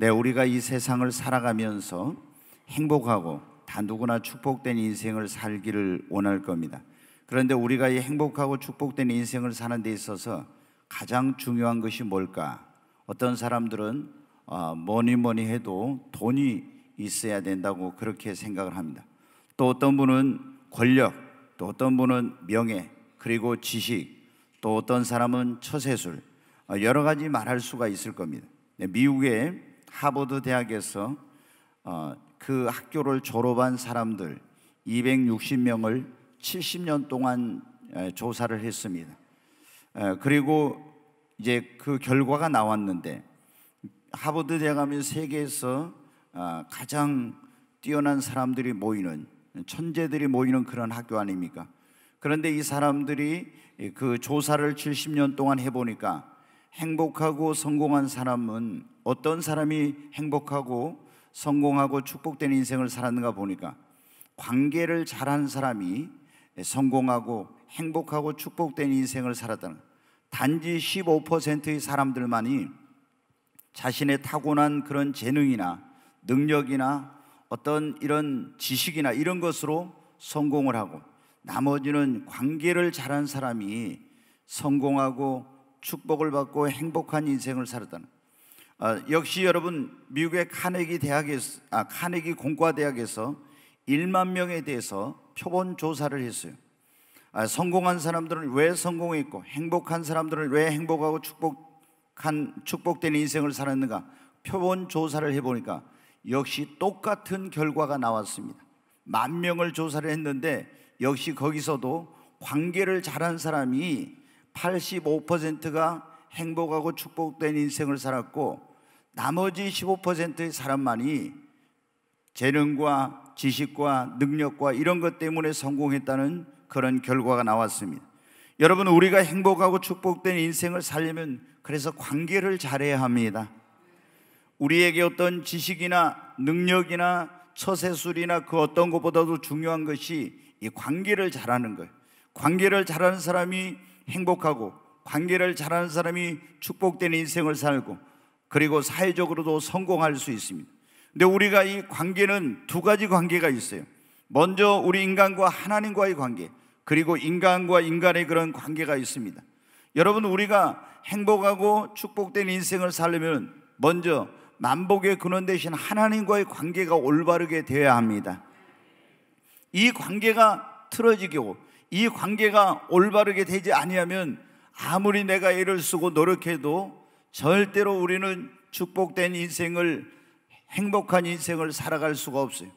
네, 우리가 이 세상을 살아가면서 행복하고 다 누구나 축복된 인생을 살기를 원할 겁니다. 그런데 우리가 이 행복하고 축복된 인생을 사는 데 있어서 가장 중요한 것이 뭘까? 어떤 사람들은 어, 뭐니 뭐니 해도 돈이 있어야 된다고 그렇게 생각을 합니다. 또 어떤 분은 권력, 또 어떤 분은 명예, 그리고 지식, 또 어떤 사람은 처세술, 어, 여러 가지 말할 수가 있을 겁니다. 네, 미국의 하버드 대학에서 어, 그 학교를 졸업한 사람들 260명을 70년 동안 조사를 했습니다. 그리고 이제 그 결과가 나왔는데 하버드 대학하면 세계에서 아, 가장 뛰어난 사람들이 모이는 천재들이 모이는 그런 학교 아닙니까? 그런데 이 사람들이 그 조사를 70년 동안 해보니까 행복하고 성공한 사람은 어떤 사람이 행복하고 성공하고 축복된 인생을 살았는가 보니까 관계를 잘한 사람이 성공하고 행복하고 축복된 인생을 살았다는 단지 15%의 사람들만이 자신의 타고난 그런 재능이나 능력이나 어떤 이런 지식이나 이런 것으로 성공을 하고 나머지는 관계를 잘한 사람이 성공하고 축복을 받고 행복한 인생을 살았다는. 아, 역시 여러분 미국의 카네기 대학에서 아, 카네기 공과 대학에서 1만 명에 대해서 표본 조사를 했어요. 아, 성공한 사람들은 왜 성공했고 행복한 사람들은 왜 행복하고 축복한 축복된 인생을 살았는가 표본 조사를 해보니까 역시 똑같은 결과가 나왔습니다. 만 명을 조사를 했는데 역시 거기서도 관계를 잘한 사람이 85%가 행복하고 축복된 인생을 살았고 나머지 15%의 사람만이 재능과 지식과 능력과 이런 것 때문에 성공했다는 그런 결과가 나왔습니다. 여러분 우리가 행복하고 축복된 인생을 살려면 그래서 관계를 잘해야 합니다. 우리에게 어떤 지식이나 능력이나 처세술이나 그 어떤 것보다도 중요한 것이 이 관계를 잘하는 거예요. 관계를 잘하는 사람이 행복하고 관계를 잘하는 사람이 축복된 인생을 살고 그리고 사회적으로도 성공할 수 있습니다. 근데 우리가 이 관계는 두 가지 관계가 있어요. 먼저 우리 인간과 하나님과의 관계, 그리고 인간과 인간의 그런 관계가 있습니다. 여러분 우리가 행복하고 축복된 인생을 살려면 먼저 만복의 근원 대신 하나님과의 관계가 올바르게 되어야 합니다. 이 관계가 틀어지고 이 관계가 올바르게 되지 아니하면 아무리 내가 애를 쓰고 노력해도 절대로 우리는 축복된 인생을 행복한 인생을 살아갈 수가 없어요.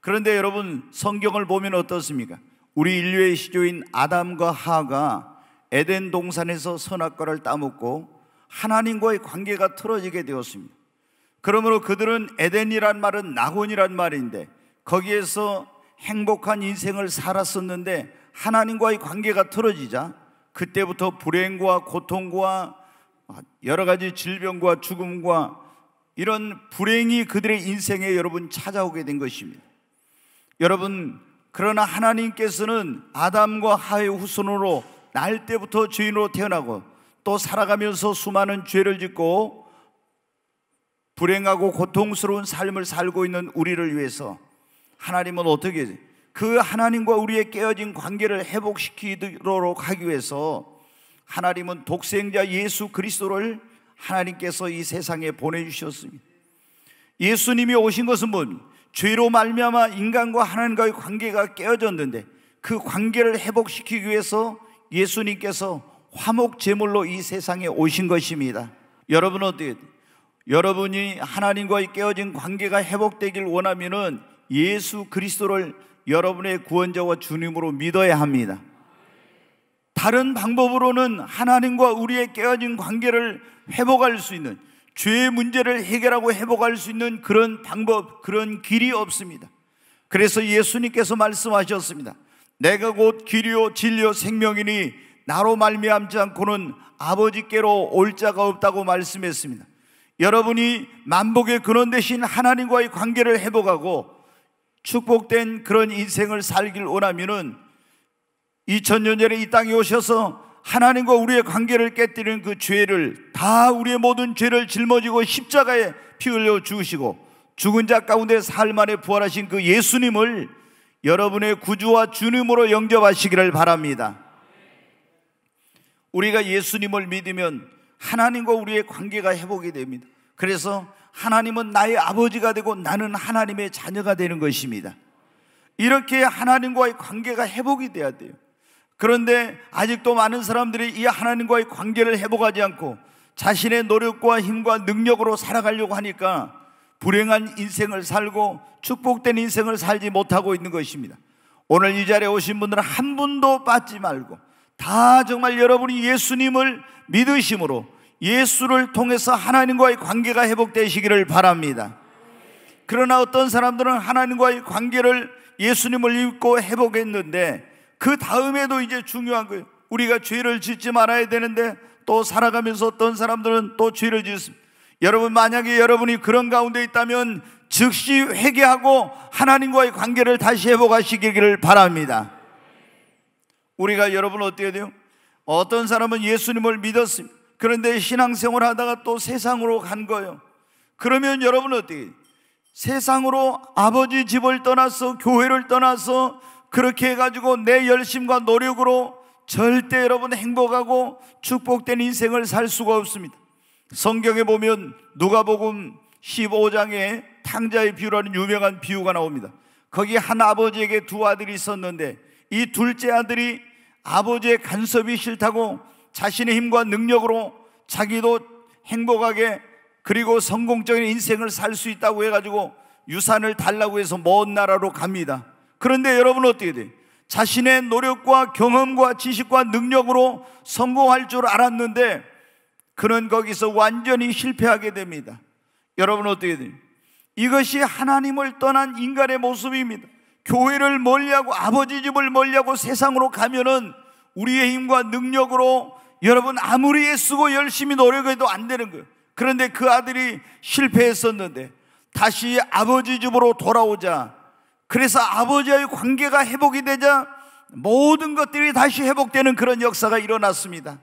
그런데 여러분 성경을 보면 어떻습니까? 우리 인류의 시조인 아담과 하가 에덴 동산에서 선악과를 따먹고 하나님과의 관계가 틀어지게 되었습니다. 그러므로 그들은 에덴이란 말은 낙원이란 말인데 거기에서 행복한 인생을 살았었는데 하나님과의 관계가 틀어지자 그때부터 불행과 고통과 여러 가지 질병과 죽음과 이런 불행이 그들의 인생에 여러분 찾아오게 된 것입니다. 여러분 그러나 하나님께서는 아담과 하의 후손으로 날 때부터 죄인으로 태어나고 또 살아가면서 수많은 죄를 짓고 불행하고 고통스러운 삶을 살고 있는 우리를 위해서 하나님은 어떻게 그 하나님과 우리의 깨어진 관계를 회복시키도록 하기 위해서 하나님은 독생자 예수 그리스도를 하나님께서 이 세상에 보내주셨습니다. 예수님이 오신 것은 뭐 죄로 말미암아 인간과 하나님과의 관계가 깨어졌는데 그 관계를 회복시키기 위해서 예수님께서 화목 제물로 이 세상에 오신 것입니다. 여러분 어떻 여러분이 하나님과의 깨어진 관계가 회복되길 원하면은 예수 그리스도를 여러분의 구원자와 주님으로 믿어야 합니다. 다른 방법으로는 하나님과 우리의 깨어진 관계를 회복할 수 있는 죄의 문제를 해결하고 회복할 수 있는 그런 방법, 그런 길이 없습니다. 그래서 예수님께서 말씀하셨습니다. 내가 곧 길이요 진리요 생명이니 나로 말미암지 않고는 아버지께로 올 자가 없다고 말씀했습니다. 여러분이 만복의 근원 대신 하나님과의 관계를 회복하고 축복된 그런 인생을 살길 원하면은 2000년 전에 이 땅에 오셔서 하나님과 우리의 관계를 깨뜨리는 그 죄를 다 우리의 모든 죄를 짊어지고 십자가에 피 흘려 주시고 죽은 자 가운데 살만에 부활하신 그 예수님을 여러분의 구주와 주님으로 영접하시기를 바랍니다. 우리가 예수님을 믿으면 하나님과 우리의 관계가 회복이 됩니다. 그래서 하나님은 나의 아버지가 되고 나는 하나님의 자녀가 되는 것입니다. 이렇게 하나님과의 관계가 회복이 돼야 돼요. 그런데 아직도 많은 사람들이 이 하나님과의 관계를 회복하지 않고 자신의 노력과 힘과 능력으로 살아가려고 하니까 불행한 인생을 살고 축복된 인생을 살지 못하고 있는 것입니다. 오늘 이 자리에 오신 분들은 한 분도 빠지 말고 다 정말 여러분이 예수님을 믿으심으로 예수를 통해서 하나님과의 관계가 회복되시기를 바랍니다. 그러나 어떤 사람들은 하나님과의 관계를 예수님을 입고 회복했는데 그 다음에도 이제 중요한 거예요. 우리가 죄를 짓지 말아야 되는데 또 살아가면서 어떤 사람들은 또 죄를 짓습니다. 여러분 만약에 여러분이 그런 가운데 있다면 즉시 회개하고 하나님과의 관계를 다시 회복하시기를 바랍니다. 우리가 여러분 어떻게 돼요? 어떤 사람은 예수님을 믿었습니다. 그런데 신앙생활 하다가 또 세상으로 간 거예요. 그러면 여러분 어떻게 세상으로 아버지 집을 떠나서 교회를 떠나서 그렇게 해가지고 내 열심과 노력으로 절대 여러분 행복하고 축복된 인생을 살 수가 없습니다. 성경에 보면 누가복음 15장에 탕자의 비유라는 유명한 비유가 나옵니다. 거기 한 아버지에게 두 아들이 있었는데 이 둘째 아들이 아버지의 간섭이 싫다고 자신의 힘과 능력으로 자기도 행복하게 그리고 성공적인 인생을 살 수 있다고 해가지고 유산을 달라고 해서 먼 나라로 갑니다. 그런데 여러분 어떻게 돼? 자신의 노력과 경험과 지식과 능력으로 성공할 줄 알았는데 그는 거기서 완전히 실패하게 됩니다. 여러분 어떻게 돼 이것이 하나님을 떠난 인간의 모습입니다. 교회를 멀리하고 아버지 집을 멀리하고 세상으로 가면은 우리의 힘과 능력으로 여러분 아무리 애쓰고 열심히 노력해도 안 되는 거예요. 그런데 그 아들이 실패했었는데 다시 아버지 집으로 돌아오자 그래서 아버지와의 관계가 회복이 되자 모든 것들이 다시 회복되는 그런 역사가 일어났습니다.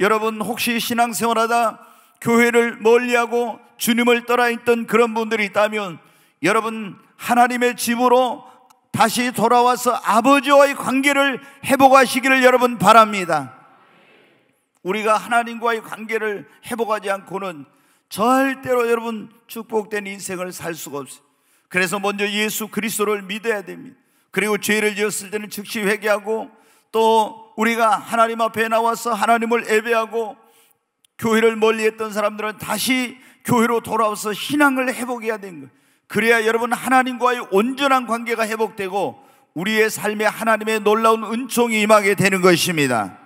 여러분 혹시 신앙생활하다 교회를 멀리하고 주님을 떠나 있던 그런 분들이 있다면 여러분 하나님의 집으로 다시 돌아와서 아버지와의 관계를 회복하시기를 여러분 바랍니다. 우리가 하나님과의 관계를 회복하지 않고는 절대로 여러분 축복된 인생을 살 수가 없어요. 그래서 먼저 예수 그리스도를 믿어야 됩니다. 그리고 죄를 지었을 때는 즉시 회개하고 또 우리가 하나님 앞에 나와서 하나님을 예배하고 교회를 멀리했던 사람들은 다시 교회로 돌아와서 신앙을 회복해야 되는 거예요. 그래야 여러분 하나님과의 온전한 관계가 회복되고 우리의 삶에 하나님의 놀라운 은총이 임하게 되는 것입니다.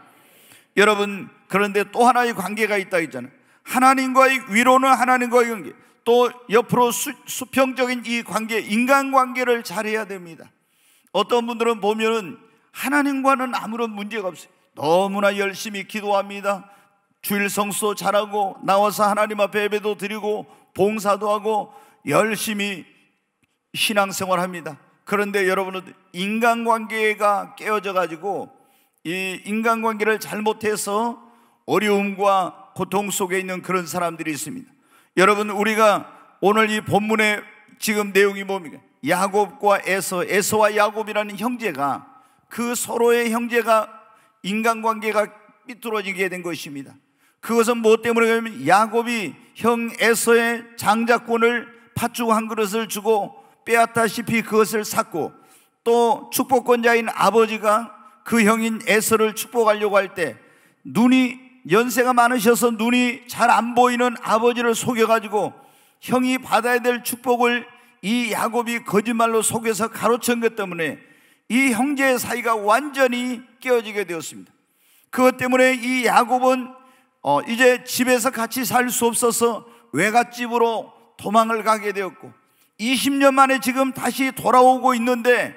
여러분 그런데 또 하나의 관계가 있다 했잖아요. 하나님과의 위로는 하나님과의 관계. 또 옆으로 수, 수평적인 이 관계, 인간 관계를 잘해야 됩니다. 어떤 분들은 보면은 하나님과는 아무런 문제가 없어요. 너무나 열심히 기도합니다. 주일 성수 잘하고 나와서 하나님 앞에 예배도 드리고 봉사도 하고 열심히 신앙생활 합니다. 그런데 여러분은 인간관계가 깨어져 가지고 이 인간관계를 잘못해서 어려움과 고통 속에 있는 그런 사람들이 있습니다. 여러분 우리가 오늘 이 본문의 지금 내용이 뭡니까? 야곱과 에서, 에서와 야곱이라는 형제가 그 서로의 형제가 인간관계가 삐뚤어지게 된 것입니다. 그것은 무엇 때문에 그러면 야곱이 형 에서의 장자권을 팥죽 한 그릇을 주고 빼앗다시피 그것을 샀고 또 축복권자인 아버지가 그 형인 에서를 축복하려고 할 때 눈이 연세가 많으셔서 눈이 잘 안 보이는 아버지를 속여가지고 형이 받아야 될 축복을 이 야곱이 거짓말로 속여서 가로챈 것 때문에 이 형제의 사이가 완전히 깨어지게 되었습니다. 그것 때문에 이 야곱은 어, 이제 집에서 같이 살 수 없어서 외갓집으로 도망을 가게 되었고 20년 만에 지금 다시 돌아오고 있는데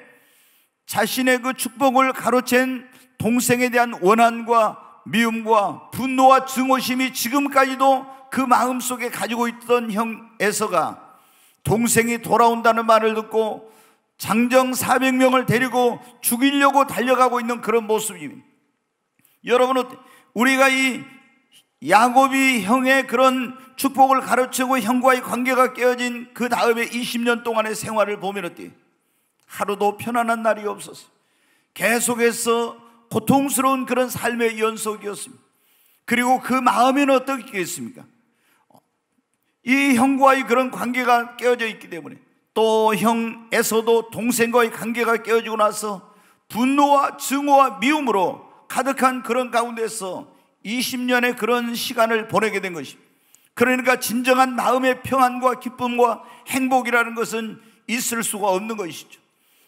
자신의 그 축복을 가로챈 동생에 대한 원한과 미움과 분노와 증오심이 지금까지도 그 마음속에 가지고 있던 형 에서가 동생이 돌아온다는 말을 듣고 장정 400명을 데리고 죽이려고 달려가고 있는 그런 모습입니다. 여러분 우리가 이 야곱이 형의 그런 축복을 가르치고 형과의 관계가 깨어진 그 다음에 20년 동안의 생활을 보면 어때? 하루도 편안한 날이 없었어. 계속해서 고통스러운 그런 삶의 연속이었습니다. 그리고 그 마음에는 어떻겠습니까? 이 형과의 그런 관계가 깨어져 있기 때문에 또 형에서도 동생과의 관계가 깨어지고 나서 분노와 증오와 미움으로 가득한 그런 가운데서 20년의 그런 시간을 보내게 된것입 그러니까 진정한 마음의 평안과 기쁨과 행복이라는 것은 있을 수가 없는 것이죠.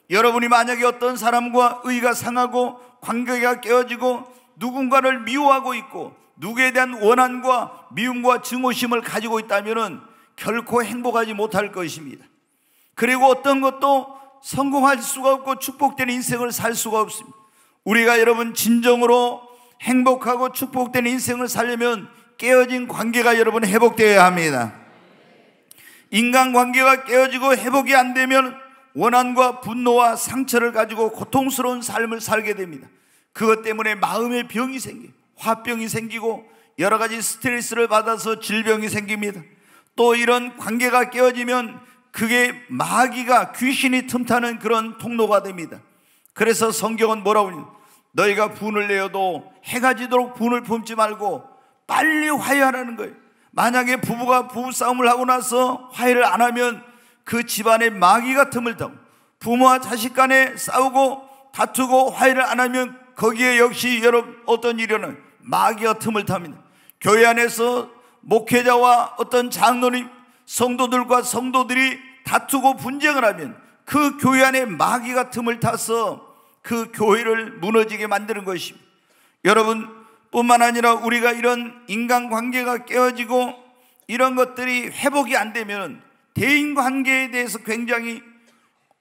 여러분이 만약에 어떤 사람과 의가 상하고 관계가 깨어지고 누군가를 미워하고 있고 누구에 대한 원한과 미움과 증오심을 가지고 있다면은 결코 행복하지 못할 것입니다. 그리고 어떤 것도 성공할 수가 없고 축복된 인생을 살 수가 없습니다. 우리가 여러분 진정으로 행복하고 축복된 인생을 살려면 깨어진 관계가 여러분 회복되어야 합니다. 인간 관계가 깨어지고 회복이 안 되면 원한과 분노와 상처를 가지고 고통스러운 삶을 살게 됩니다. 그것 때문에 마음의 병이 생겨 화병이 생기고 여러 가지 스트레스를 받아서 질병이 생깁니다. 또 이런 관계가 깨어지면 그게 마귀가 귀신이 틈타는 그런 통로가 됩니다. 그래서 성경은 뭐라고 하냐? 너희가 분을 내어도 해가 지도록 분을 품지 말고 빨리 화해하라는 거예요. 만약에 부부가 부부싸움을 하고 나서 화해를 안 하면 그 집안의 마귀가 틈을 던 부모와 자식 간에 싸우고 다투고 화해를 안 하면 거기에 역시 여러분 어떤 일이는 마귀가 틈을 탑니다. 교회 안에서 목회자와 어떤 장로님, 성도들과 성도들이 다투고 분쟁을 하면 그 교회 안에 마귀가 틈을 타서 그 교회를 무너지게 만드는 것입니다. 여러분 뿐만 아니라 우리가 이런 인간관계가 깨어지고 이런 것들이 회복이 안 되면 대인관계에 대해서 굉장히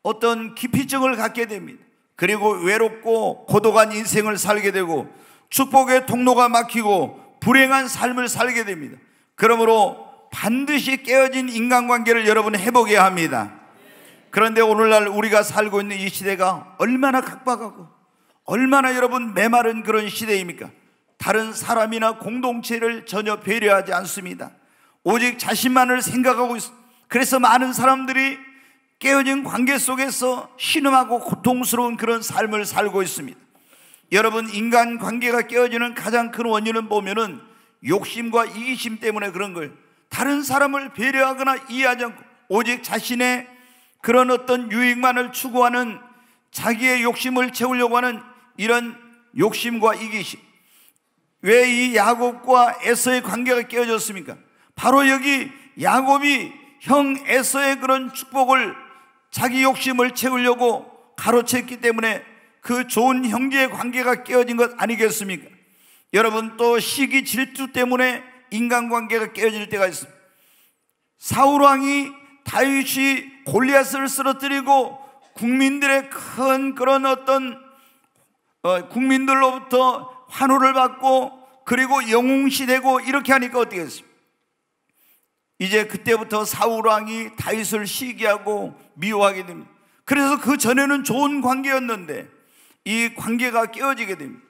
어떤 기피증을 갖게 됩니다. 그리고 외롭고 고독한 인생을 살게 되고 축복의 통로가 막히고 불행한 삶을 살게 됩니다. 그러므로 반드시 깨어진 인간관계를 여러분 해보게 합니다. 그런데 오늘날 우리가 살고 있는 이 시대가 얼마나 각박하고 얼마나 여러분 메마른 그런 시대입니까? 다른 사람이나 공동체를 전혀 배려하지 않습니다. 오직 자신만을 생각하고 있습니다. 그래서 많은 사람들이 깨어진 관계 속에서 신음하고 고통스러운 그런 삶을 살고 있습니다. 여러분, 인간 관계가 깨어지는 가장 큰 원인은 보면은 욕심과 이기심 때문에 그런 걸 다른 사람을 배려하거나 이해하지 않고 오직 자신의 그런 어떤 유익만을 추구하는 자기의 욕심을 채우려고 하는 이런 욕심과 이기심. 왜 이 야곱과 에서의 관계가 깨어졌습니까? 바로 여기 야곱이 형 에서의 그런 축복을 자기 욕심을 채우려고 가로챘기 때문에 그 좋은 형제의 관계가 깨어진 것 아니겠습니까? 여러분 또 시기 질투 때문에 인간관계가 깨어질 때가 있습니다. 사울왕이 다윗이 골리앗을 쓰러뜨리고 국민들의 큰 그런 어떤 어, 국민들로부터 환호를 받고 그리고 영웅시 되고 이렇게 하니까 어떻게 했습니까? 이제 그때부터 사울 왕이 다윗을 시기하고 미워하게 됩니다. 그래서 그 전에는 좋은 관계였는데 이 관계가 깨어지게 됩니다.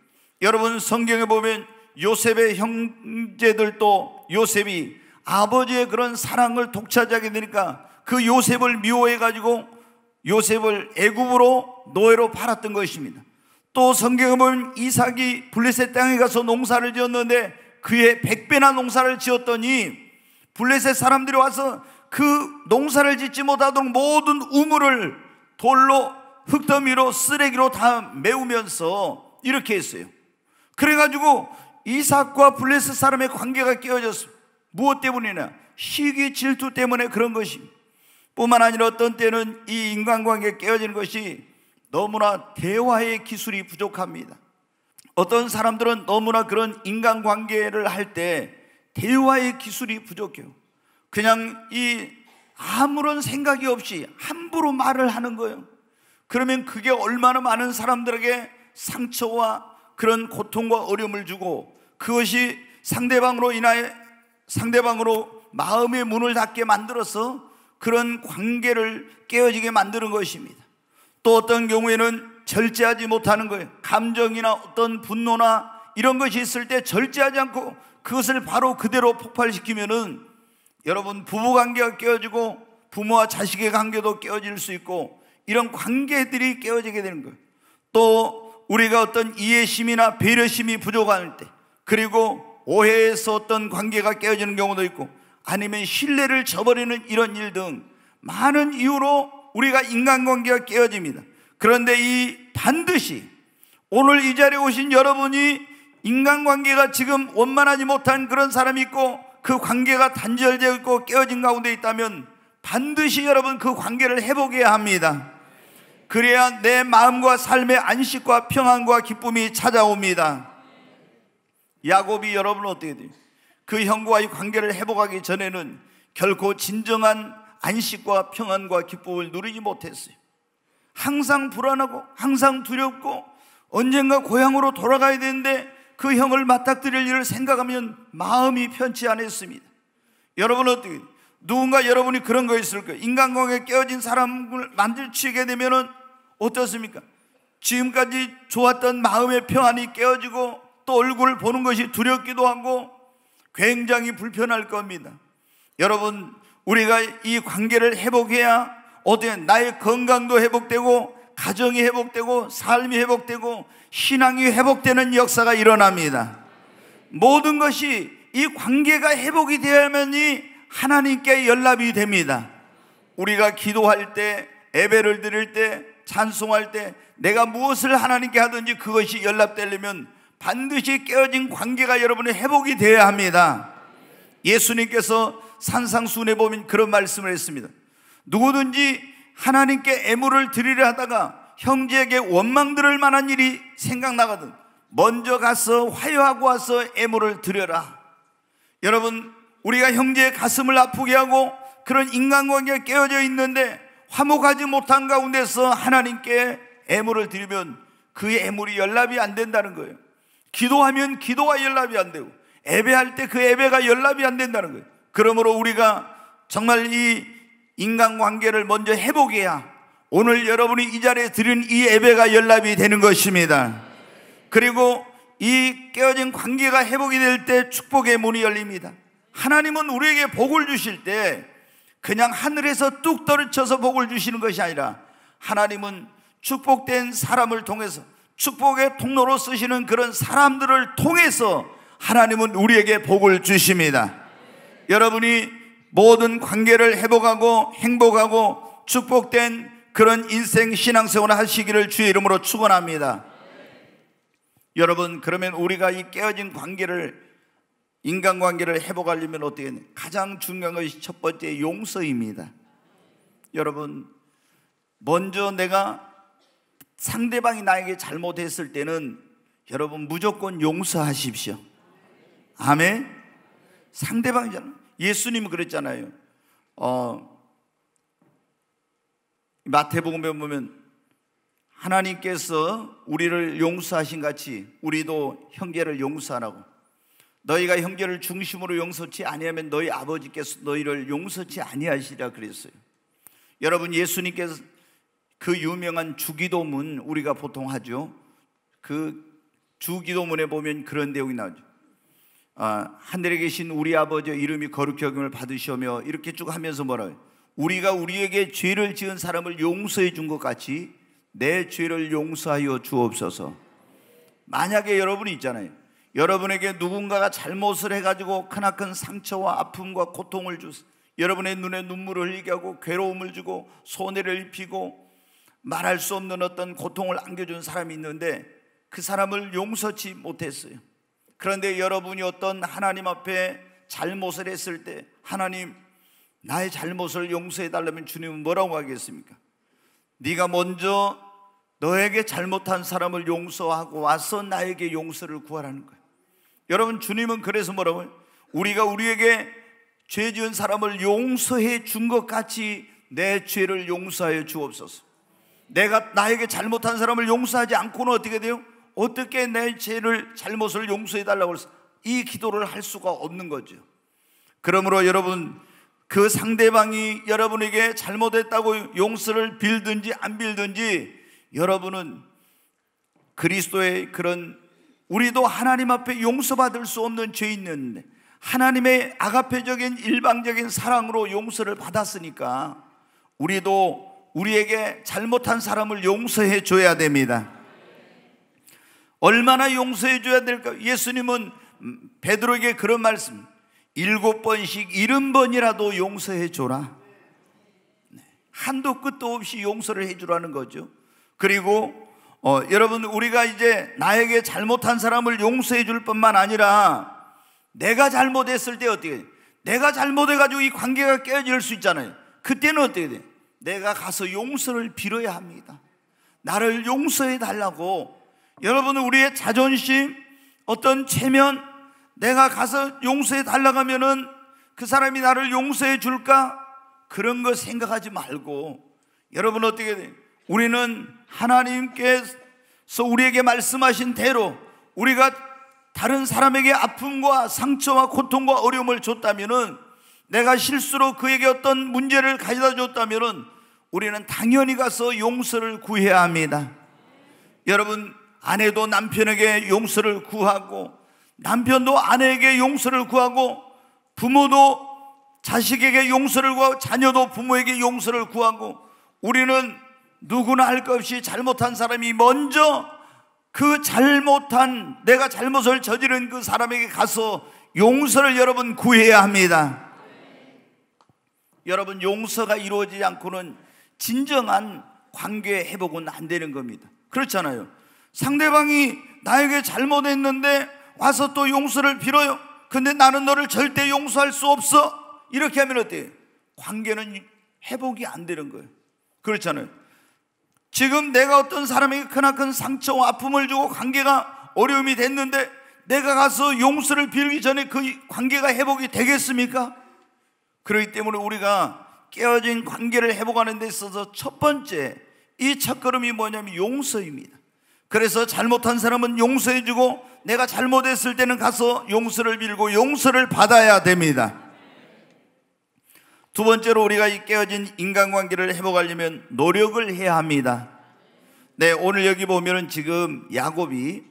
여러분 성경에 보면 요셉의 형제들도 요셉이 아버지의 그런 사랑을 독차지하게 되니까 그 요셉을 미워해 가지고 요셉을 애굽으로 노예로 팔았던 것입니다. 또 성경에 보면 이삭이 블레셋 땅에 가서 농사를 지었는데 그의 백배나 농사를 지었더니 블레셋 사람들이 와서 그 농사를 짓지 못하도록 모든 우물을 돌로 흙더미로 쓰레기로 다 메우면서 이렇게 했어요. 그래가지고 이삭과 블레셋 사람의 관계가 깨어졌습니 무엇 때문이냐? 시기 질투 때문에 그런 것입 뿐만 아니라 어떤 때는 이 인간관계 깨어지는 것이 너무나 대화의 기술이 부족합니다. 어떤 사람들은 너무나 그런 인간관계를 할때 대화의 기술이 부족해요. 그냥 이 아무런 생각이 없이 함부로 말을 하는 거예요. 그러면 그게 얼마나 많은 사람들에게 상처와 그런 고통과 어려움을 주고 그것이 상대방으로 인하여 상대방으로 마음의 문을 닫게 만들어서 그런 관계를 깨어지게 만드는 것입니다. 또 어떤 경우에는 절제하지 못하는 거예요. 감정이나 어떤 분노나 이런 것이 있을 때 절제하지 않고 그것을 바로 그대로 폭발시키면은 여러분 부부 관계가 깨어지고 부모와 자식의 관계도 깨어질 수 있고 이런 관계들이 깨어지게 되는 거예요. 또 우리가 어떤 이해심이나 배려심이 부족할 때 그리고 오해에서 어떤 관계가 깨어지는 경우도 있고 아니면 신뢰를 저버리는 이런 일 등 많은 이유로 우리가 인간관계가 깨어집니다. 그런데 이 반드시 오늘 이 자리에 오신 여러분이 인간관계가 지금 원만하지 못한 그런 사람이 있고 그 관계가 단절되어 있고 깨어진 가운데 있다면 반드시 여러분 그 관계를 해보게야 합니다. 그래야 내 마음과 삶의 안식과 평안과 기쁨이 찾아옵니다. 야곱이 여러분 어떻게 돼요? 그 형과의 관계를 회복하기 전에는 결코 진정한 안식과 평안과 기쁨을 누리지 못했어요. 항상 불안하고 항상 두렵고 언젠가 고향으로 돌아가야 되는데 그 형을 맞닥뜨릴 일을 생각하면 마음이 편치 않았습니다. 여러분 어떻게 누군가 여러분이 그런 거 있을 거예요. 인간관계 깨어진 사람을 만들치게 되면은 어떻습니까? 지금까지 좋았던 마음의 평안이 깨어지고 또 얼굴을 보는 것이 두렵기도 하고 굉장히 불편할 겁니다. 여러분 우리가 이 관계를 회복해야 어떻게 나의 건강도 회복되고 가정이 회복되고 삶이 회복되고 신앙이 회복되는 역사가 일어납니다. 모든 것이 이 관계가 회복이 되어야만이 하나님께 연락이 됩니다. 우리가 기도할 때, 예배를 드릴 때, 찬송할 때 내가 무엇을 하나님께 하든지 그것이 연락되려면 반드시 깨어진 관계가 여러분의 회복이 되어야 합니다. 예수님께서 산상순회 보면 그런 말씀을 했습니다. 누구든지 하나님께 애물을 드리려 하다가 형제에게 원망 들을 만한 일이 생각나거든. 먼저 가서 화해하고 와서 애물을 드려라. 여러분, 우리가 형제의 가슴을 아프게 하고 그런 인간관계가 깨어져 있는데 화목하지 못한 가운데서 하나님께 애물을 드리면 그 애물이 연락이 안 된다는 거예요. 기도하면 기도가 연락이 안 되고 애배할때 그애배가 연락이 안 된다는 거예요. 그러므로 우리가 정말 이 인간관계를 먼저 회복해야 오늘 여러분이 이 자리에 드린 이 예배가 연락이 되는 것입니다. 그리고 이 깨어진 관계가 회복이 될 때 축복의 문이 열립니다. 하나님은 우리에게 복을 주실 때 그냥 하늘에서 뚝 떨어져서 복을 주시는 것이 아니라 하나님은 축복된 사람을 통해서 축복의 통로로 쓰시는 그런 사람들을 통해서 하나님은 우리에게 복을 주십니다. 여러분이 모든 관계를 회복하고 행복하고 축복된 그런 인생 신앙생활 을 하시기를 주의 이름으로 축원합니다. 여러분 그러면 우리가 이 깨어진 관계를 인간관계를 회복하려면 어떻게 해야 가장 중요한 것이 첫 번째 용서입니다. 여러분 먼저 내가 상대방이 나에게 잘못했을 때는 여러분 무조건 용서하십시오. 아멘. 상대방이잖아. 예수님은 그랬잖아요. 어, 마태복음에 보면 하나님께서 우리를 용서하신 같이 우리도 형제를 용서하라고 너희가 형제를 중심으로 용서치 아니하면 너희 아버지께서 너희를 용서치 아니하시라 그랬어요. 여러분 예수님께서 그 유명한 주기도문 우리가 보통 하죠. 그 주기도문에 보면 그런 내용이 나오죠. 아, 하늘에 계신 우리 아버지 의 이름이 거룩히 여김을 받으시오며 이렇게 쭉 하면서 뭐라 우리가 우리에게 죄를 지은 사람을 용서해 준 것 같이 내 죄를 용서하여 주옵소서. 만약에 여러분이 있잖아요. 여러분에게 누군가가 잘못을 해가지고 크나큰 상처와 아픔과 고통을 주 여러분의 눈에 눈물을 흘리게 하고 괴로움을 주고 손해를 입히고 말할 수 없는 어떤 고통을 안겨준 사람이 있는데 그 사람을 용서치 못했어요. 그런데 여러분이 어떤 하나님 앞에 잘못을 했을 때 하나님 나의 잘못을 용서해 달라면 주님은 뭐라고 하겠습니까? 네가 먼저 너에게 잘못한 사람을 용서하고 와서 나에게 용서를 구하라는 거예요. 여러분 주님은 그래서 뭐라고요? 우리가 우리에게 죄 지은 사람을 용서해 준 것 같이 내 죄를 용서하여 주옵소서. 내가 나에게 잘못한 사람을 용서하지 않고는 어떻게 돼요? 어떻게 내 죄를 잘못을 용서해 달라고 해서 이 기도를 할 수가 없는 거죠. 그러므로 여러분 그 상대방이 여러분에게 잘못했다고 용서를 빌든지 안 빌든지 여러분은 그리스도의 그런 우리도 하나님 앞에 용서받을 수 없는 죄 있는데 하나님의 아가페적인 일방적인 사랑으로 용서를 받았으니까 우리도 우리에게 잘못한 사람을 용서해 줘야 됩니다. 얼마나 용서해 줘야 될까? 예수님은 베드로에게 그런 말씀. 일곱 번씩 일흔 번이라도 용서해 줘라. 네. 한도 끝도 없이 용서를 해 주라는 거죠. 그리고 어, 여러분 우리가 이제 나에게 잘못한 사람을 용서해 줄 뿐만 아니라 내가 잘못했을 때 어떻게 돼? 내가 잘못해 가지고 이 관계가 깨질수 있잖아요. 그때는 어떻게 돼? 내가 가서 용서를 빌어야 합니다. 나를 용서해 달라고 여러분은 우리의 자존심, 어떤 체면, 내가 가서 용서해 달라가면은 그 사람이 나를 용서해 줄까? 그런 거 생각하지 말고 여러분 어떻게 돼? 우리는 하나님께서 우리에게 말씀하신 대로 우리가 다른 사람에게 아픔과 상처와 고통과 어려움을 줬다면은 내가 실수로 그에게 어떤 문제를 가져다 줬다면은 우리는 당연히 가서 용서를 구해야 합니다. 여러분 아내도 남편에게 용서를 구하고 남편도 아내에게 용서를 구하고 부모도 자식에게 용서를 구하고 자녀도 부모에게 용서를 구하고 우리는 누구나 할 것 없이 잘못한 사람이 먼저 그 잘못한 내가 잘못을 저지른 그 사람에게 가서 용서를 여러분 구해야 합니다. 여러분 용서가 이루어지지 않고는 진정한 관계 회복은 안 되는 겁니다. 그렇잖아요. 상대방이 나에게 잘못했는데 와서 또 용서를 빌어요. 근데 나는 너를 절대 용서할 수 없어. 이렇게 하면 어때요? 관계는 회복이 안 되는 거예요. 그렇잖아요. 지금 내가 어떤 사람에게 크나큰 상처와 아픔을 주고 관계가 어려움이 됐는데 내가 가서 용서를 빌기 전에 그 관계가 회복이 되겠습니까? 그렇기 때문에 우리가 깨어진 관계를 회복하는 데 있어서 첫 번째 이 첫걸음이 뭐냐면 용서입니다. 그래서 잘못한 사람은 용서해주고 내가 잘못했을 때는 가서 용서를 빌고 용서를 받아야 됩니다. 두 번째로 우리가 이 깨어진 인간관계를 회복하려면 노력을 해야 합니다. 네, 오늘 여기 보면은 지금 야곱이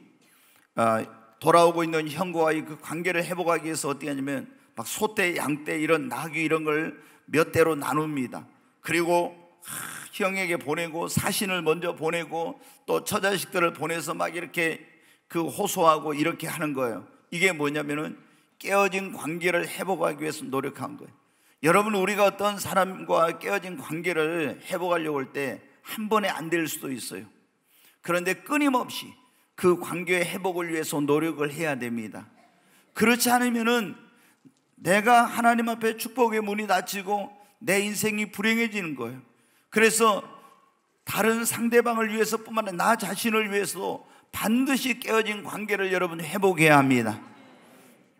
어, 돌아오고 있는 형과의 그 관계를 회복하기 위해서 어떻게 하냐면 막 소떼, 양떼 이런 나귀 이런 걸 몇 대로 나눕니다. 그리고 형에게 보내고 사신을 먼저 보내고 또 처자식들을 보내서 막 이렇게 그 호소하고 이렇게 하는 거예요. 이게 뭐냐면은 깨어진 관계를 회복하기 위해서 노력한 거예요. 여러분 우리가 어떤 사람과 깨어진 관계를 회복하려고 할 때 한 번에 안 될 수도 있어요. 그런데 끊임없이 그 관계 회복을 위해서 노력을 해야 됩니다. 그렇지 않으면은 내가 하나님 앞에 축복의 문이 닫히고 내 인생이 불행해지는 거예요. 그래서 다른 상대방을 위해서뿐만 아니라 나 자신을 위해서도 반드시 깨어진 관계를 여러분 회복해야 합니다.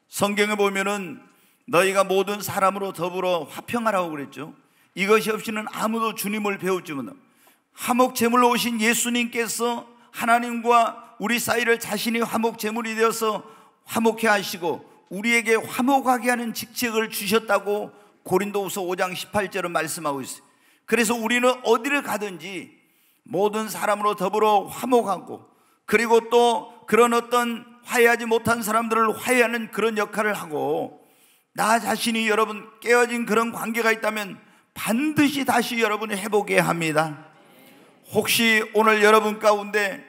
성경에 보면은 너희가 모든 사람으로 더불어 화평하라고 그랬죠. 이것이 없이는 아무도 주님을 배우지 못합 화목 제물로 오신 예수님께서 하나님과 우리 사이를 자신이 화목 제물이 되어서 화목해 하시고 우리에게 화목하게 하는 직책을 주셨다고 고린도후서 5장 18절은 말씀하고 있어요. 그래서 우리는 어디를 가든지 모든 사람으로 더불어 화목하고 그리고 또 그런 어떤 화해하지 못한 사람들을 화해하는 그런 역할을 하고 나 자신이 여러분 깨어진 그런 관계가 있다면 반드시 다시 여러분이 해보게 합니다. 혹시 오늘 여러분 가운데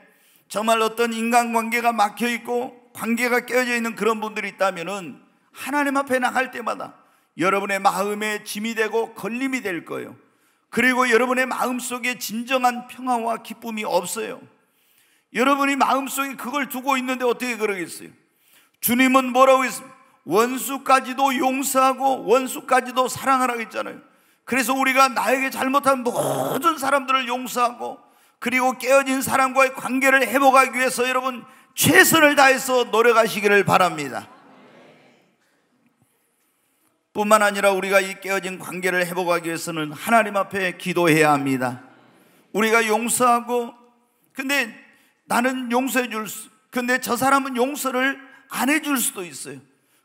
정말 어떤 인간관계가 막혀 있고 관계가 깨어져 있는 그런 분들이 있다면은 하나님 앞에 나갈 때마다 여러분의 마음에 짐이 되고 걸림이 될 거예요. 그리고 여러분의 마음속에 진정한 평화와 기쁨이 없어요. 여러분이 마음속에 그걸 두고 있는데 어떻게 그러겠어요? 주님은 뭐라고 했습니까? 원수까지도 용서하고 원수까지도 사랑하라고 했잖아요. 그래서 우리가 나에게 잘못한 모든 사람들을 용서하고 그리고 깨어진 사람과의 관계를 회복하기 위해서 여러분 최선을 다해서 노력하시기를 바랍니다. 뿐만 아니라 우리가 이 깨어진 관계를 회복하기 위해서는 하나님 앞에 기도해야 합니다. 우리가 용서하고 근데 나는 용서해 줄 수, 근데 저 사람은 용서를 안 해 줄 수도 있어요.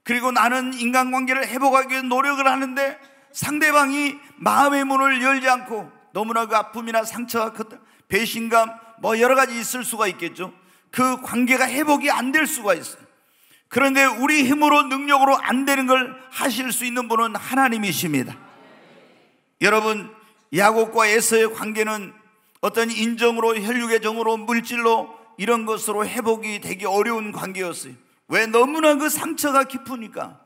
그리고 나는 인간관계를 회복하기 위해 노력을 하는데 상대방이 마음의 문을 열지 않고 너무나 그 아픔이나 상처가 컸 배신감 뭐 여러 가지 있을 수가 있겠죠. 그 관계가 회복이 안 될 수가 있어요. 그런데 우리 힘으로 능력으로 안 되는 걸 하실 수 있는 분은 하나님이십니다. 여러분 야곱과 에서의 관계는 어떤 인정으로 혈육의 정으로 물질로 이런 것으로 회복이 되기 어려운 관계였어요. 왜 너무나 그 상처가 깊으니까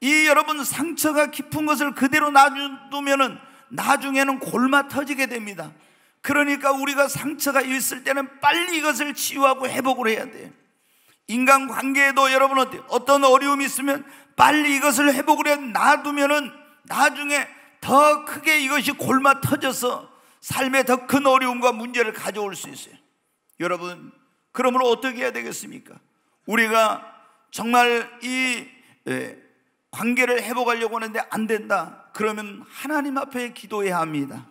이 여러분 상처가 깊은 것을 그대로 놔두면은 나중에는 골마 터지게 됩니다. 그러니까 우리가 상처가 있을 때는 빨리 이것을 치유하고 회복을 해야 돼요. 인간 관계에도 여러분 어떤 어려움이 있으면 빨리 이것을 회복을 해 놔두면은 나중에 더 크게 이것이 골마 터져서 삶에 더 큰 어려움과 문제를 가져올 수 있어요. 여러분, 그러므로 어떻게 해야 되겠습니까? 우리가 정말 이 예, 관계를 회복하려고 하는데 안 된다. 그러면 하나님 앞에 기도해야 합니다.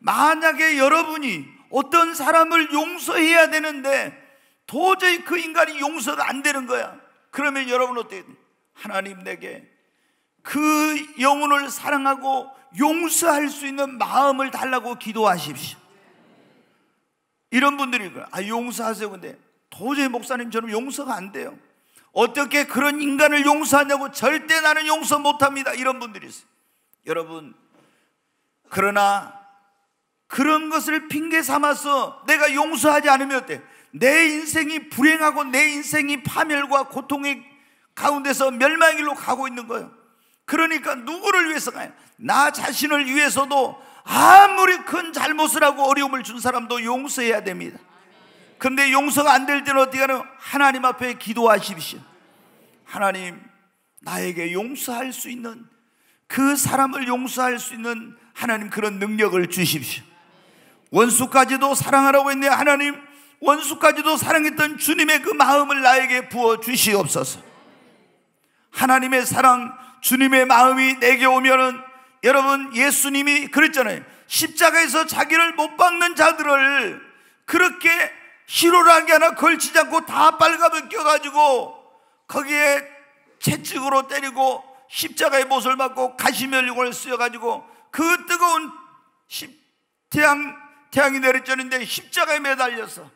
만약에 여러분이 어떤 사람을 용서해야 되는데 도저히 그 인간이 용서가 안 되는 거야. 그러면 여러분 어때요? 하나님 내게 그 영혼을 사랑하고 용서할 수 있는 마음을 달라고 기도하십시오. 이런 분들이 아 용서하세요. 근데 도저히 목사님처럼 용서가 안 돼요. 어떻게 그런 인간을 용서하냐고 절대 나는 용서 못합니다. 이런 분들이 있어요. 여러분 그러나 그런 것을 핑계 삼아서 내가 용서하지 않으면 어때? 내 인생이 불행하고 내 인생이 파멸과 고통의 가운데서 멸망의 길로 가고 있는 거예요. 그러니까 누구를 위해서 가요? 나 자신을 위해서도 아무리 큰 잘못을 하고 어려움을 준 사람도 용서해야 됩니다. 근데 용서가 안 될 때는 어떻게 하냐 하나님 앞에 기도하십시오. 하나님, 나에게 용서할 수 있는 그 사람을 용서할 수 있는 하나님 그런 능력을 주십시오. 원수까지도 사랑하라고 했는 하나님 원수까지도 사랑했던 주님의 그 마음을 나에게 부어 주시옵소서. 하나님의 사랑, 주님의 마음이 내게 오면은 여러분 예수님이 그랬잖아요. 십자가에서 자기를 못 박는 자들을 그렇게 희로라는 하나 걸치지 않고 다 빨간을 껴가지고 거기에 채찍으로 때리고 십자가의 못을 받고 가시멸육을 쓰여가지고 그 뜨거운 태양, 태양이 내렸졌는데 십자가에 매달려서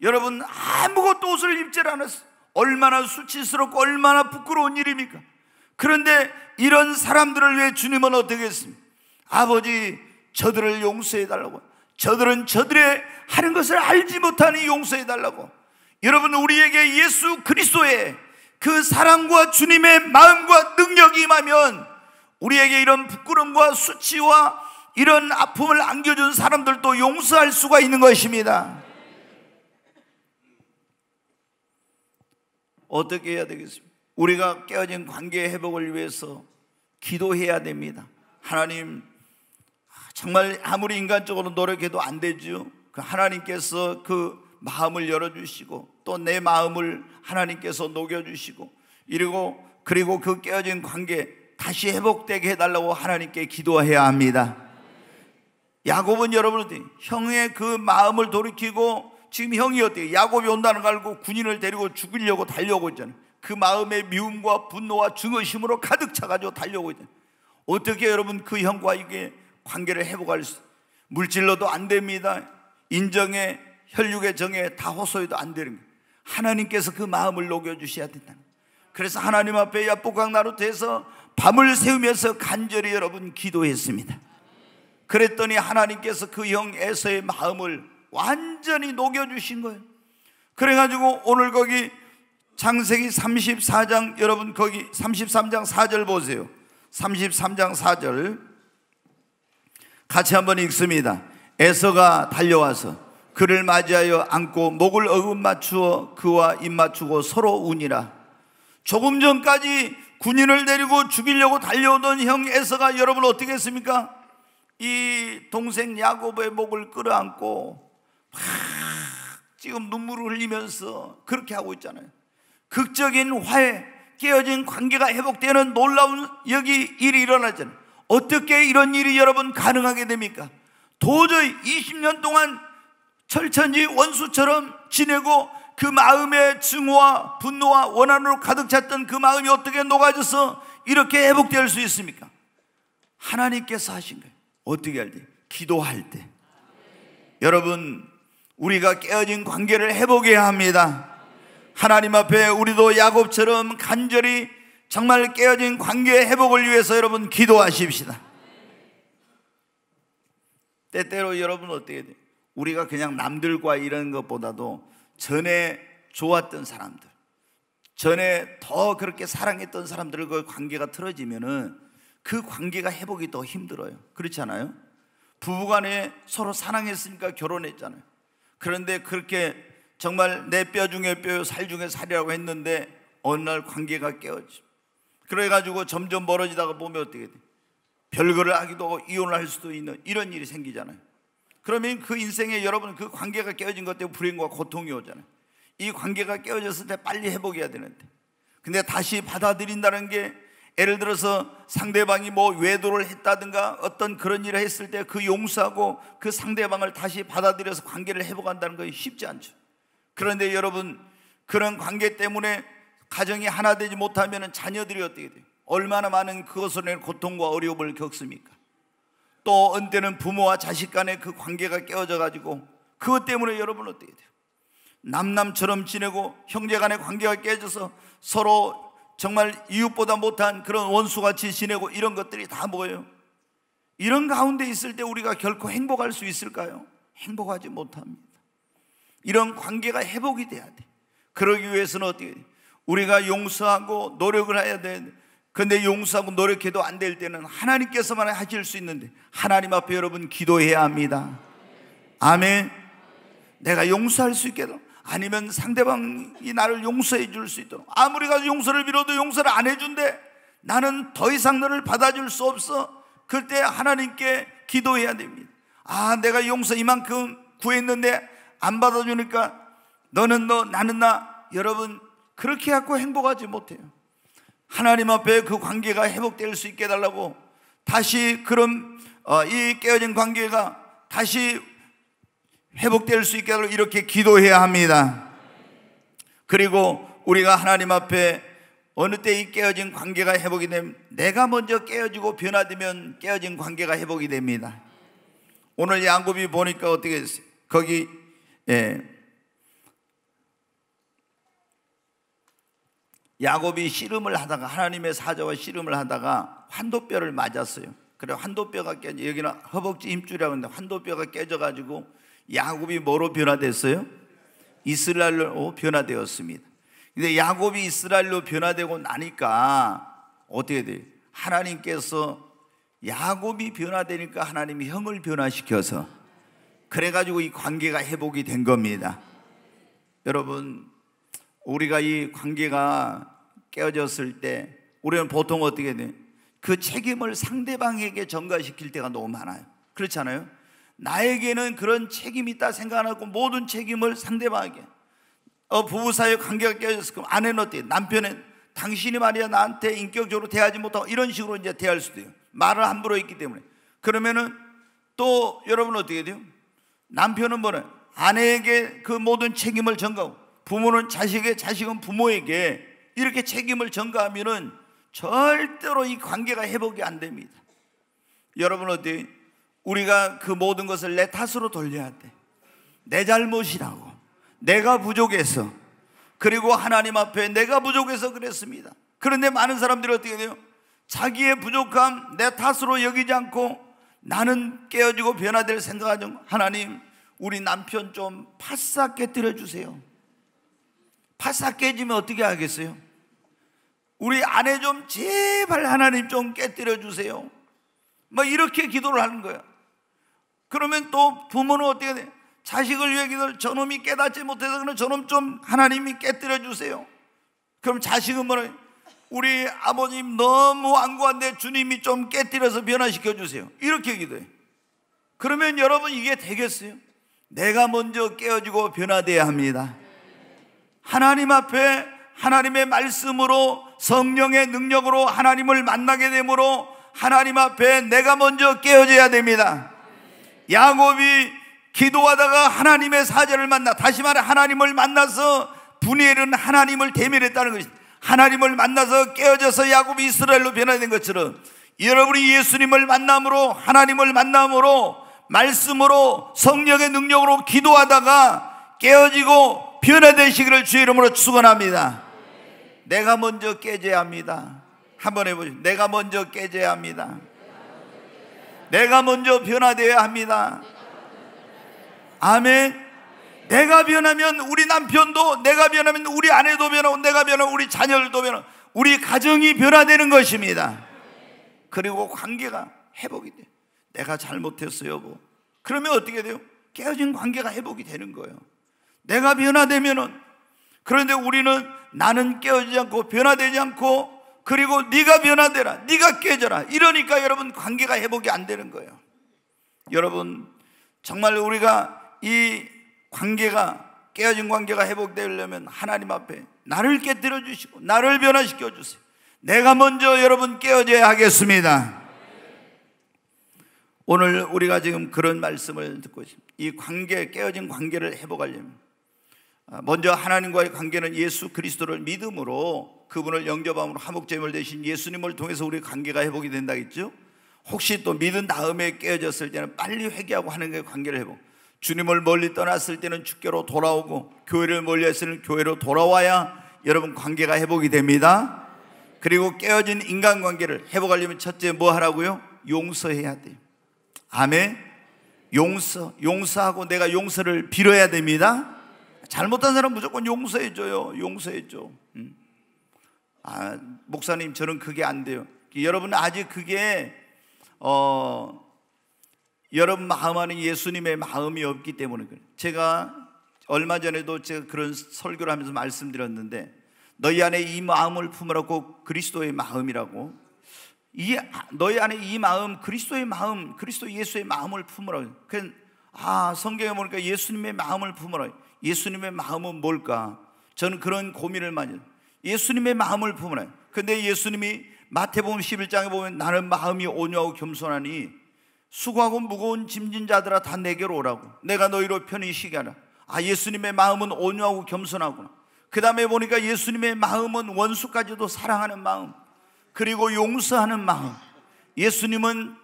여러분 아무것도 옷을 입질 않았어요. 얼마나 수치스럽고 얼마나 부끄러운 일입니까? 그런데 이런 사람들을 위해 주님은 어떻게 했습니까? 아버지 저들을 용서해 달라고. 저들은 저들의 하는 것을 알지 못하니 용서해 달라고. 여러분 우리에게 예수 그리스도의 그 사랑과 주님의 마음과 능력이 임하면 우리에게 이런 부끄럼과 수치와 이런 아픔을 안겨준 사람들도 용서할 수가 있는 것입니다. 어떻게 해야 되겠습니까? 우리가 깨어진 관계 회복을 위해서 기도해야 됩니다. 하나님, 정말 아무리 인간적으로 노력해도 안 되죠. 그 하나님께서 그 마음을 열어주시고 또 내 마음을 하나님께서 녹여주시고 그리고 그리고 그 깨어진 관계 다시 회복되게 해달라고 하나님께 기도해야 합니다. 야곱은 여러분들 형의 그 마음을 돌이키고 지금 형이 어떻게 야곱이 온다는 걸 알고 군인을 데리고 죽이려고 달려오고 있잖아요. 그 마음의 미움과 분노와 증오심으로 가득 차가지고 달려오고 있잖아요. 어떻게 여러분 그 형과 이게 관계를 회복할 수, 물질로도 안 됩니다. 인정에, 혈육의 정에 다 호소해도 안 되는 거예요. 하나님께서 그 마음을 녹여주셔야 된다는 거예요. 그래서 하나님 앞에 야복강 나루돼서 밤을 새우면서 간절히 여러분 기도했습니다. 그랬더니 하나님께서 그 형 에서의 마음을 완전히 녹여주신 거예요. 그래가지고 오늘 거기 창세기 34장 여러분 거기 33장 4절 보세요. 33장 4절 같이 한번 읽습니다. 에서가 달려와서 그를 맞이하여 안고 목을 어금 맞추어 그와 입 맞추고 서로 우니라. 조금 전까지 군인을 데리고 죽이려고 달려오던 형 에서가 여러분 어떻게 했습니까? 이 동생 야곱의 목을 끌어안고 지금 눈물을 흘리면서 그렇게 하고 있잖아요. 극적인 화해, 깨어진 관계가 회복되는 놀라운 여기 일이 일어나잖아요. 어떻게 이런 일이 여러분 가능하게 됩니까? 도저히 20년 동안 철천지 원수처럼 지내고 그 마음의 증오와 분노와 원한으로 가득 찼던 그 마음이 어떻게 녹아져서 이렇게 회복될 수 있습니까? 하나님께서 하신 거예요. 어떻게 할 때? 기도할 때. 여러분, 우리가 깨어진 관계를 회복해야 합니다. 하나님 앞에 우리도 야곱처럼 간절히 정말 깨어진 관계 회복을 위해서 여러분 기도하십시다. 때때로 여러분 어떻게 돼요? 우리가 그냥 남들과 이런 것보다도 전에 좋았던 사람들, 전에 더 그렇게 사랑했던 사람들과 그 관계가 틀어지면은 그 관계가 회복이 더 힘들어요. 그렇잖아요. 부부간에 서로 사랑했으니까 결혼했잖아요. 그런데 그렇게 정말 내 뼈 중에 뼈요 살 중에 살이라고 했는데 어느 날 관계가 깨어지. 그래가지고 점점 멀어지다가 보면 어떻게 돼? 별거를 하기도 하고 이혼을 할 수도 있는 이런 일이 생기잖아요. 그러면 그 인생에 여러분 그 관계가 깨어진 것 때문에 불행과 고통이 오잖아요. 이 관계가 깨어졌을 때 빨리 회복해야 되는데. 근데 다시 받아들인다는 게 예를 들어서 상대방이 뭐 외도를 했다든가 어떤 그런 일을 했을 때 그 용서하고 그 상대방을 다시 받아들여서 관계를 회복한다는 것이 쉽지 않죠. 그런데 여러분 그런 관계 때문에 가정이 하나 되지 못하면 자녀들이 어떻게 돼요? 얼마나 많은 그것으로 고통과 어려움을 겪습니까? 또언제는 부모와 자식 간의 그 관계가 깨어져 가지고 그것 때문에 여러분 어떻게 돼요? 남남처럼 지내고 형제 간의 관계가 깨져서 서로 정말 이웃보다 못한 그런 원수같이 지내고 이런 것들이 다 뭐예요? 이런 가운데 있을 때 우리가 결코 행복할 수 있을까요? 행복하지 못합니다. 이런 관계가 회복이 돼야 돼. 그러기 위해서는 어떻게 돼? 우리가 용서하고 노력을 해야 돼. 근데 용서하고 노력해도 안 될 때는 하나님께서만 하실 수 있는데 하나님 앞에 여러분 기도해야 합니다. 아멘. 내가 용서할 수 있게도 아니면 상대방이 나를 용서해 줄 수 있도록 아무리 가서 용서를 빌어도 용서를 안 해준대 나는 더 이상 너를 받아줄 수 없어 그때 하나님께 기도해야 됩니다 아 내가 용서 이만큼 구했는데 안 받아주니까 너는 너 나는 나 여러분 그렇게 갖고 행복하지 못해요 하나님 앞에 그 관계가 회복될 수 있게 해달라고 다시 그런 어, 이 깨어진 관계가 다시 회복될 수 있도록 이렇게 기도해야 합니다. 그리고 우리가 하나님 앞에 어느 때이 깨어진 관계가 회복이 되면 내가 먼저 깨어지고 변화되면 깨어진 관계가 회복이 됩니다. 오늘 양곱이 보니까 어떻게 했어요? 거기 예. 야곱이 씨름을 하다가 하나님의 사자와 씨름을 하다가 환도뼈를 맞았어요. 그래 환도뼈가 깨져 여기는 허벅지 힘줄이라고 하는데 환도뼈가 깨져가지고 야곱이 뭐로 변화됐어요? 이스라엘로 변화되었습니다. 근데 야곱이 이스라엘로 변화되고 나니까 어떻게 돼요? 하나님께서 야곱이 변화되니까 하나님이 형을 변화시켜서 그래가지고 이 관계가 회복이 된 겁니다. 여러분, 우리가 이 관계가 깨어졌을 때 우리는 보통 어떻게 돼요? 그 책임을 상대방에게 전가시킬 때가 너무 많아요. 그렇잖아요. 나에게는 그런 책임이 있다 생각 하고 모든 책임을 상대방에게. 어, 부부 사이에 관계가 깨졌을 그 아내는 어때? 남편은 당신이 말이야 나한테 인격적으로 대하지 못하고 이런 식으로 이제 대할 수도 있요 말을 함부로 했기 때문에. 그러면은 또 여러분 어떻게 돼요? 남편은 뭐래? 아내에게 그 모든 책임을 전가하고 부모는 자식의 자식은 부모에게 이렇게 책임을 전가하면은 절대로 이 관계가 회복이 안 됩니다. 여러분 어때? 우리가 그 모든 것을 내 탓으로 돌려야 돼. 내 잘못이라고. 내가 부족해서. 그리고 하나님 앞에 내가 부족해서 그랬습니다. 그런데 많은 사람들이 어떻게 돼요? 자기의 부족함 내 탓으로 여기지 않고 나는 깨어지고 변화될 생각하죠. 하나님, 우리 남편 좀 파싹 깨뜨려 주세요. 파싹 깨지면 어떻게 하겠어요? 우리 아내 좀 제발 하나님 좀 깨뜨려 주세요. 막 뭐 이렇게 기도를 하는 거예요. 그러면 또 부모는 어떻게 돼? 자식을 위해 기도를 저놈이 깨닫지 못해서 그런 저놈 좀 하나님이 깨뜨려 주세요. 그럼 자식은 뭐래? 우리 아버님 너무 완고한데 주님이 좀 깨뜨려서 변화시켜 주세요. 이렇게 기도해. 그러면 여러분 이게 되겠어요? 내가 먼저 깨어지고 변화돼야 합니다. 하나님 앞에 하나님의 말씀으로 성령의 능력으로 하나님을 만나게 되므로 하나님 앞에 내가 먼저 깨어져야 됩니다. 야곱이 기도하다가 하나님의 사자를 만나 다시 말해 하나님을 만나서 분이엘은 하나님을 대면했다는 것입 하나님을 만나서 깨어져서 야곱이 이스라엘로 변화된 것처럼 여러분이 예수님을 만남으로 하나님을 만남으로 말씀으로 성령의 능력으로 기도하다가 깨어지고 변화되시기를 주의 이름으로 축원합니다. 내가 먼저 깨져야 합니다. 한번 해보죠. 내가 먼저 깨져야 합니다. 내가 먼저 변화되어야 합니다. 아멘. 내가 변하면 우리 남편도, 내가 변하면 우리 아내도 변하고, 내가 변하면 우리 자녀들도 변하고, 우리 가정이 변화되는 것입니다. 그리고 관계가 회복이 돼. 내가 잘못했어, 여보. 뭐. 그러면 어떻게 돼요? 깨어진 관계가 회복이 되는 거예요. 내가 변화되면은, 그런데 우리는 나는 깨어지지 않고 변화되지 않고 그리고 네가 변화되라. 네가 깨져라. 이러니까 여러분 관계가 회복이 안 되는 거예요. 여러분 정말 우리가 이 관계가 깨어진 관계가 회복되려면 하나님 앞에 나를 깨뜨려 주시고 나를 변화시켜 주세요. 내가 먼저 여러분 깨어져야 하겠습니다. 오늘 우리가 지금 그런 말씀을 듣고 있습니다. 이 관계 깨어진 관계를 회복하려면 아, 먼저 하나님과의 관계는 예수 그리스도를 믿음으로 그분을 영접함으로 화목제물 대신 예수님을 통해서 우리 관계가 회복이 된다겠죠? 혹시 또 믿은 다음에 깨어졌을 때는 빨리 회개하고 하는게 관계를 회복. 주님을 멀리 떠났을 때는 주께로 돌아오고 교회를 멀리 했을 때는 교회로 돌아와야 여러분 관계가 회복이 됩니다. 그리고 깨어진 인간관계를 회복하려면 첫째 뭐 하라고요? 용서해야 돼요. 아멘. 용서, 용서하고 내가 용서를 빌어야 됩니다. 잘못한 사람 무조건 용서해줘요. 용서해줘. 아, 목사님, 저는 그게 안 돼요. 여러분, 아직 그게, 어, 여러분 마음 안에 예수님의 마음이 없기 때문에 그래요. 제가 얼마 전에도 제가 그런 설교를 하면서 말씀드렸는데, 너희 안에 이 마음을 품으라고 그리스도의 마음이라고 이 너희 안에 이 마음 그리스도의 마음 그리스도 예수의 마음을 품으라. 그아 성경에 보니까 예수님의 마음을 품으라. 예수님의 마음은 뭘까? 저는 그런 고민을 많이 예수님의 마음을 품으라. 근데 예수님이 마태복음 11장에 보면 나는 마음이 온유하고 겸손하니 수고하고 무거운 짐진 자들아 다 내게로 오라고 내가 너희로 편히 쉬게 하라. 아 예수님의 마음은 온유하고 겸손하구나. 그 다음에 보니까 예수님의 마음은 원수까지도 사랑하는 마음 그리고 용서하는 마음 예수님은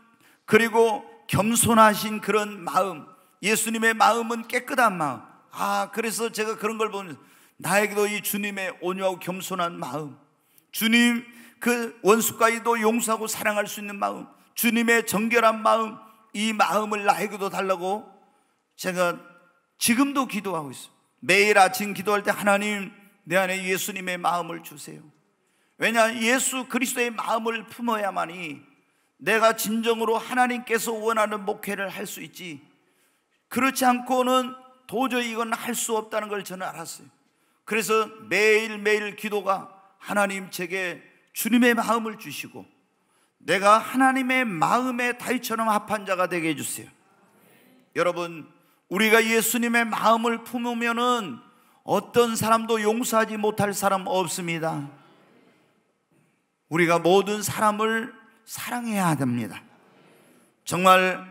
그리고 겸손하신 그런 마음 예수님의 마음은 깨끗한 마음 아, 그래서 제가 그런 걸보면 나에게도 이 주님의 온유하고 겸손한 마음, 주님 그 원수까지도 용서하고 사랑할 수 있는 마음, 주님의 정결한 마음, 이 마음을 나에게도 달라고 제가 지금도 기도하고 있어요. 매일 아침 기도할 때 하나님 내 안에 예수님의 마음을 주세요. 왜냐 예수 그리스도의 마음을 품어야만이 내가 진정으로 하나님께서 원하는 목회를 할 수 있지. 그렇지 않고는 도저히 이건 할 수 없다는 걸 저는 알았어요. 그래서 매일매일 기도가 하나님 제게 주님의 마음을 주시고 내가 하나님의 마음에 다이처럼 합한 자가 되게 해주세요. 여러분, 우리가 예수님의 마음을 품으면은 어떤 사람도 용서하지 못할 사람 없습니다. 우리가 모든 사람을 사랑해야 됩니다 정말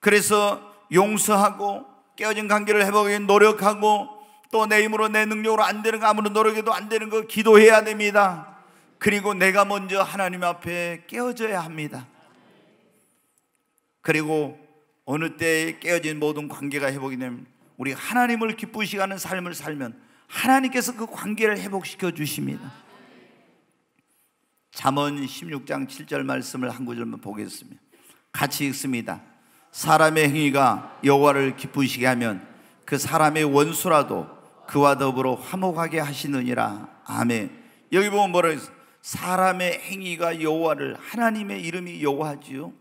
그래서 용서하고 깨어진 관계를 회복하기 위해 노력하고 또 내 힘으로 내 능력으로 안 되는 거 아무런 노력에도안 되는 거 기도해야 됩니다. 그리고 내가 먼저 하나님 앞에 깨어져야 합니다. 그리고 어느 때에 깨어진 모든 관계가 회복이 되면 우리 하나님을 기쁘시게 하는 삶을 살면 하나님께서 그 관계를 회복시켜 주십니다. 잠언 16장 7절 말씀을 한 구절만 보겠습니다. 같이 읽습니다. 사람의 행위가 여호와를 기쁘시게 하면 그 사람의 원수라도 그와 더불어 화목하게 하시느니라. 아멘. 여기 보면 뭐라 했어? 사람의 행위가 여호와를 하나님의 이름이 여호와지요.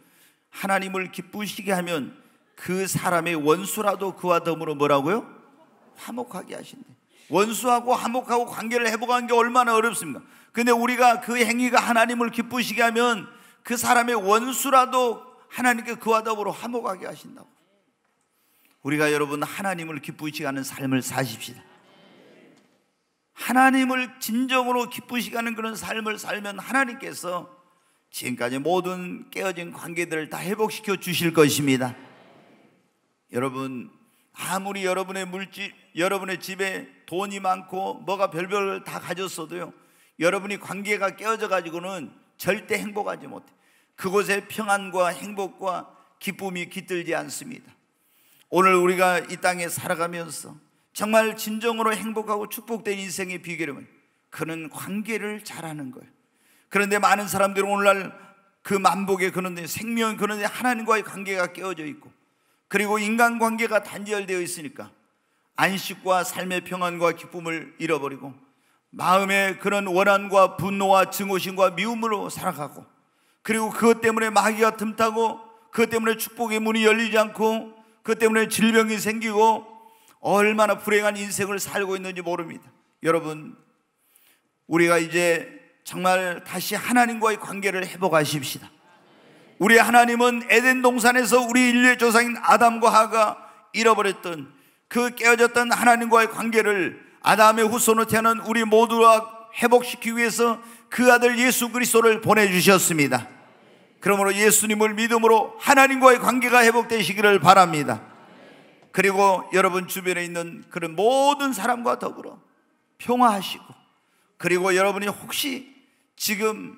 하나님을 기쁘시게 하면 그 사람의 원수라도 그와 더불어 뭐라고요? 화목하게 하신대. 원수하고 화목하고 관계를 회복하는 게 얼마나 어렵습니까? 근데 우리가 그 행위가 하나님을 기쁘시게 하면 그 사람의 원수라도 하나님께 그와 더불어 화목하게 하신다고. 우리가 여러분 하나님을 기쁘시게 하는 삶을 사십시다. 하나님을 진정으로 기쁘시게 하는 그런 삶을 살면 하나님께서 지금까지 모든 깨어진 관계들을 다 회복시켜 주실 것입니다. 여러분 아무리 여러분의 물질 여러분의 집에 돈이 많고 뭐가 별별 다 가졌어도요. 여러분이 관계가 깨어져 가지고는 절대 행복하지 못해. 요 그곳에 평안과 행복과 기쁨이 깃들지 않습니다. 오늘 우리가 이 땅에 살아가면서 정말 진정으로 행복하고 축복된 인생의 비결은 그는 관계를 잘하는 거예요. 그런데 많은 사람들은 오늘날 그 만복에 그런 생명 그런 하나님과의 관계가 깨어져 있고 그리고 인간 관계가 단절되어 있으니까 안식과 삶의 평안과 기쁨을 잃어버리고 마음의 그런 원한과 분노와 증오심과 미움으로 살아가고 그리고 그것 때문에 마귀가 틈타고 그것 때문에 축복의 문이 열리지 않고 그것 때문에 질병이 생기고 얼마나 불행한 인생을 살고 있는지 모릅니다. 여러분, 우리가 이제 정말 다시 하나님과의 관계를 회복하십시다. 우리 하나님은 에덴 동산에서 우리 인류의 조상인 아담과 하가 잃어버렸던 그 깨어졌던 하나님과의 관계를 아담의 후손으로 태어난 우리 모두와 회복시키기 위해서 그 아들 예수 그리스도를 보내주셨습니다. 그러므로 예수님을 믿음으로 하나님과의 관계가 회복되시기를 바랍니다. 그리고 여러분 주변에 있는 그런 모든 사람과 더불어 평화하시고 그리고 여러분이 혹시 지금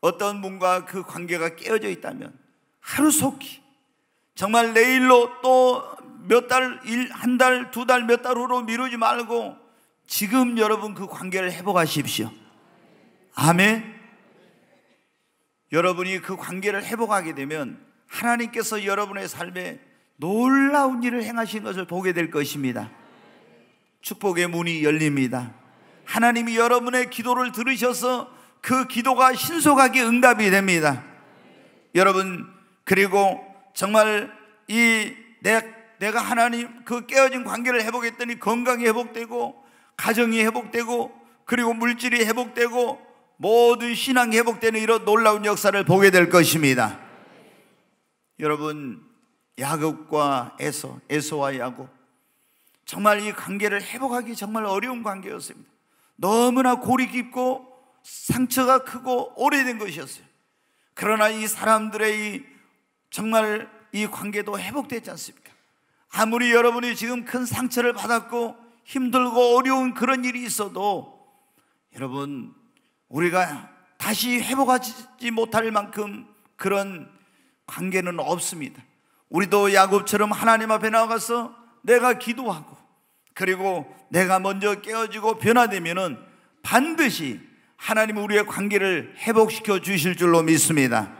어떤 분과 그 관계가 깨어져 있다면 하루속히 정말 내일로 또 몇 달, 일, 한 달, 두 달, 몇 달 후로 미루지 말고 지금 여러분 그 관계를 회복하십시오. 아멘. 여러분이 그 관계를 회복하게 되면 하나님께서 여러분의 삶에 놀라운 일을 행하신 것을 보게 될 것입니다. 축복의 문이 열립니다. 하나님이 여러분의 기도를 들으셔서 그 기도가 신속하게 응답이 됩니다. 여러분, 그리고 정말 이 내, 내가 하나님 그 깨어진 관계를 회복했더니 건강이 회복되고 가정이 회복되고 그리고 물질이 회복되고 모든 신앙이 회복되는 이런 놀라운 역사를 보게 될 것입니다. 여러분 야곱과 에서, 에서와 야곱 정말 이 관계를 회복하기 정말 어려운 관계였습니다. 너무나 골이 깊고 상처가 크고 오래된 것이었어요. 그러나 이 사람들의 이 정말 이 관계도 회복되지 않습니까? 아무리 여러분이 지금 큰 상처를 받았고 힘들고 어려운 그런 일이 있어도 여러분 우리가 다시 회복하지 못할 만큼 그런 관계는 없습니다. 우리도 야곱처럼 하나님 앞에 나가서 내가 기도하고 그리고 내가 먼저 깨어지고 변화되면은 반드시 하나님 우리의 관계를 회복시켜 주실 줄로 믿습니다.